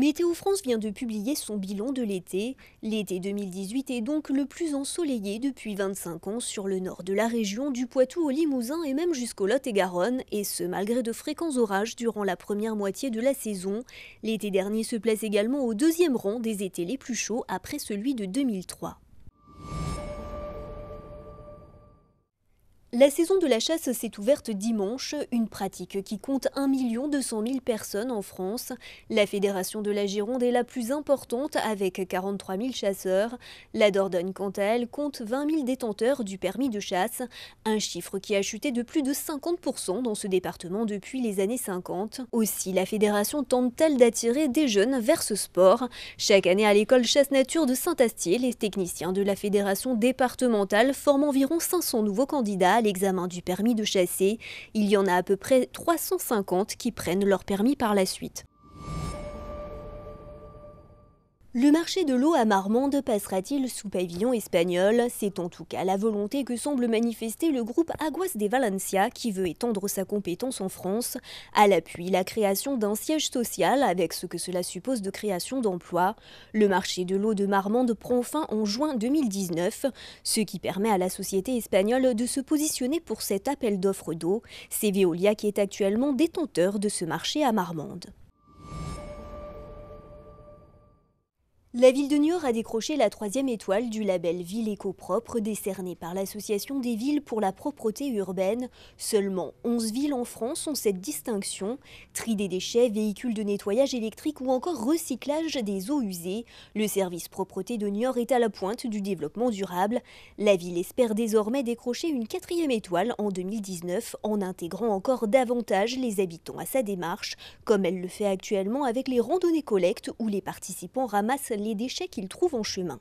Météo France vient de publier son bilan de l'été. L'été 2018 est donc le plus ensoleillé depuis 25 ans sur le nord de la région, du Poitou au Limousin et même jusqu'au Lot-et-Garonne, et ce malgré de fréquents orages durant la première moitié de la saison. L'été dernier se place également au deuxième rang des étés les plus chauds après celui de 2003. La saison de la chasse s'est ouverte dimanche, une pratique qui compte 1 200 000 personnes en France. La Fédération de la Gironde est la plus importante avec 43 000 chasseurs. La Dordogne, quant à elle, compte 20 000 détenteurs du permis de chasse, un chiffre qui a chuté de plus de 50% dans ce département depuis les années 50. Aussi, la Fédération tente-t-elle d'attirer des jeunes vers ce sport. Chaque année à l'école chasse nature de Saint-Astier, les techniciens de la Fédération départementale forment environ 500 nouveaux candidats à l'examen du permis de chasser. Il y en a à peu près 350 qui prennent leur permis par la suite. Le marché de l'eau à Marmande passera-t-il sous pavillon espagnol C'est en tout cas la volonté que semble manifester le groupe Aguas de Valencia qui veut étendre sa compétence en France. À l'appui, la création d'un siège social avec ce que cela suppose de création d'emplois. Le marché de l'eau de Marmande prend fin en juin 2019, ce qui permet à la société espagnole de se positionner pour cet appel d'offres d'eau. C'est Veolia qui est actuellement détenteur de ce marché à Marmande. La ville de Niort a décroché la troisième étoile du label Ville éco-propre décerné par l'Association des villes pour la propreté urbaine. Seulement 11 villes en France ont cette distinction. Tri des déchets, véhicules de nettoyage électrique ou encore recyclage des eaux usées, le service propreté de Niort est à la pointe du développement durable. La ville espère désormais décrocher une quatrième étoile en 2019 en intégrant encore davantage les habitants à sa démarche, comme elle le fait actuellement avec les randonnées collectes où les participants ramassent les déchets qu'ils trouvent en chemin.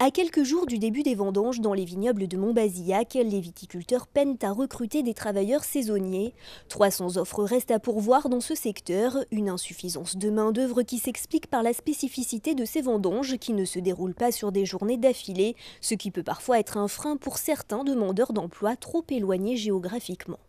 À quelques jours du début des vendanges dans les vignobles de Montbazillac, les viticulteurs peinent à recruter des travailleurs saisonniers. 300 offres restent à pourvoir dans ce secteur, une insuffisance de main-d'œuvre qui s'explique par la spécificité de ces vendanges qui ne se déroulent pas sur des journées d'affilée, ce qui peut parfois être un frein pour certains demandeurs d'emploi trop éloignés géographiquement.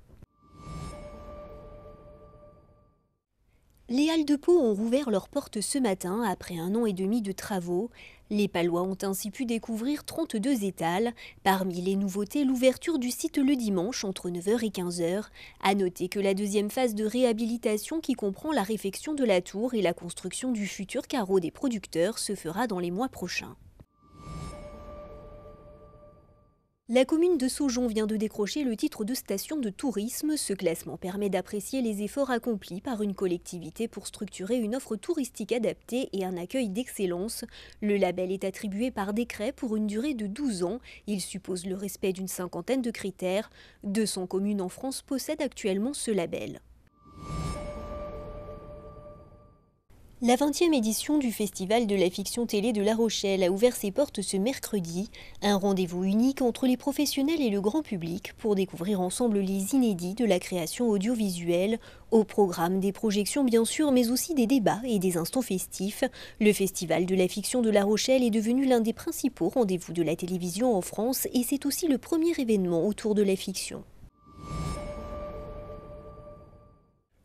Les Halles de Pau ont rouvert leurs portes ce matin après un an et demi de travaux. Les Palois ont ainsi pu découvrir 32 étals. Parmi les nouveautés, l'ouverture du site le dimanche entre 9h et 15h. À noter que la deuxième phase de réhabilitation qui comprend la réfection de la tour et la construction du futur carreau des producteurs se fera dans les mois prochains. La commune de Saujon vient de décrocher le titre de station de tourisme. Ce classement permet d'apprécier les efforts accomplis par une collectivité pour structurer une offre touristique adaptée et un accueil d'excellence. Le label est attribué par décret pour une durée de 12 ans. Il suppose le respect d'une cinquantaine de critères. 200 communes en France possèdent actuellement ce label. La 20e édition du Festival de la fiction télé de La Rochelle a ouvert ses portes ce mercredi, un rendez-vous unique entre les professionnels et le grand public pour découvrir ensemble les inédits de la création audiovisuelle, au programme des projections bien sûr, mais aussi des débats et des instants festifs. Le Festival de la fiction de La Rochelle est devenu l'un des principaux rendez-vous de la télévision en France et c'est aussi le premier événement autour de la fiction.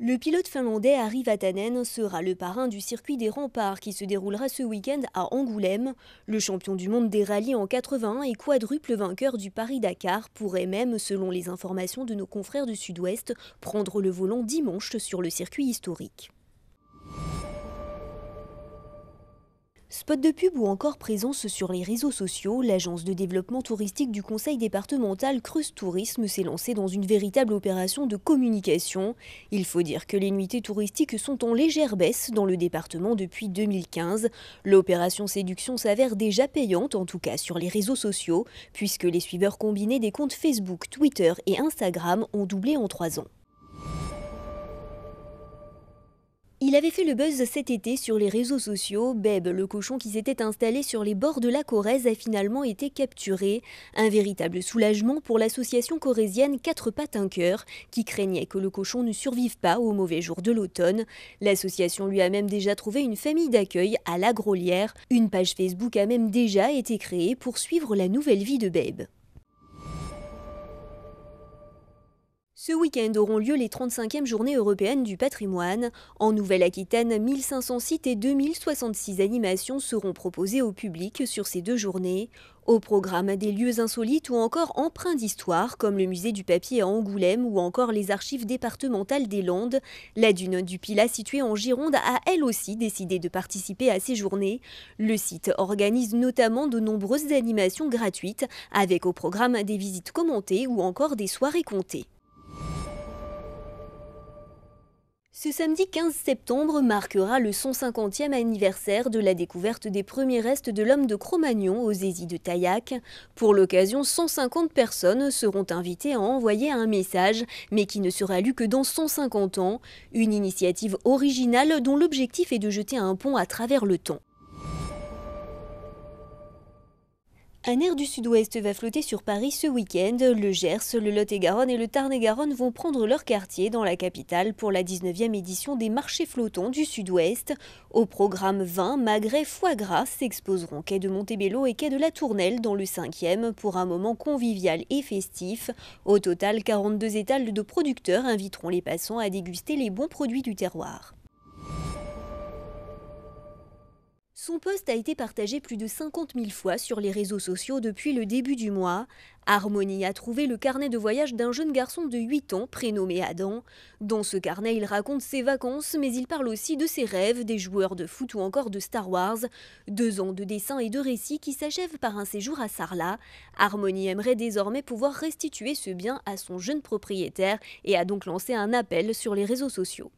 Le pilote finlandais Ari Vatanen sera le parrain du circuit des remparts qui se déroulera ce week-end à Angoulême. Le champion du monde des rallyes en 81 et quadruple vainqueur du Paris-Dakar pourrait même, selon les informations de nos confrères du Sud-Ouest, prendre le volant dimanche sur le circuit historique. Spot de pub ou encore présence sur les réseaux sociaux, l'agence de développement touristique du conseil départemental Creuse Tourisme s'est lancée dans une véritable opération de communication. Il faut dire que les nuitées touristiques sont en légère baisse dans le département depuis 2015. L'opération séduction s'avère déjà payante, en tout cas sur les réseaux sociaux, puisque les suiveurs combinés des comptes Facebook, Twitter et Instagram ont doublé en trois ans. Il avait fait le buzz cet été sur les réseaux sociaux. Beb, le cochon qui s'était installé sur les bords de la Corrèze, a finalement été capturé. Un véritable soulagement pour l'association corrézienne Quatre Pattes Un Cœur, qui craignait que le cochon ne survive pas aux mauvais jours de l'automne. L'association lui a même déjà trouvé une famille d'accueil à la Grolière. Une page Facebook a même déjà été créée pour suivre la nouvelle vie de Beb. Ce week-end auront lieu les 35e journées européennes du patrimoine. En Nouvelle-Aquitaine, 1500 sites et 2066 animations seront proposées au public sur ces deux journées. Au programme des lieux insolites ou encore emprunts d'histoire, comme le musée du papier à Angoulême ou encore les archives départementales des Landes, la dune du Pilat située en Gironde a elle aussi décidé de participer à ces journées. Le site organise notamment de nombreuses animations gratuites, avec au programme des visites commentées ou encore des soirées comptées. Ce samedi 15 septembre marquera le 150e anniversaire de la découverte des premiers restes de l'homme de Cro-Magnon aux Aisies de Taillac. Pour l'occasion, 150 personnes seront invitées à envoyer un message, mais qui ne sera lu que dans 150 ans. Une initiative originale dont l'objectif est de jeter un pont à travers le temps. Un air du sud-ouest va flotter sur Paris ce week-end. Le Gers, le Lot-et-Garonne et le Tarn-et-Garonne vont prendre leur quartier dans la capitale pour la 19e édition des marchés flottants du sud-ouest. Au programme 20, magret, foie gras s'exposeront quai de Montebello et quai de la Tournelle dans le 5e pour un moment convivial et festif. Au total, 42 étals de producteurs inviteront les passants à déguster les bons produits du terroir. Son poste a été partagé plus de 50 000 fois sur les réseaux sociaux depuis le début du mois. Harmony a trouvé le carnet de voyage d'un jeune garçon de 8 ans prénommé Adam. Dans ce carnet, il raconte ses vacances, mais il parle aussi de ses rêves, des joueurs de foot ou encore de Star Wars. Deux ans de dessins et de récits qui s'achèvent par un séjour à Sarlat. Harmony aimerait désormais pouvoir restituer ce bien à son jeune propriétaire et a donc lancé un appel sur les réseaux sociaux.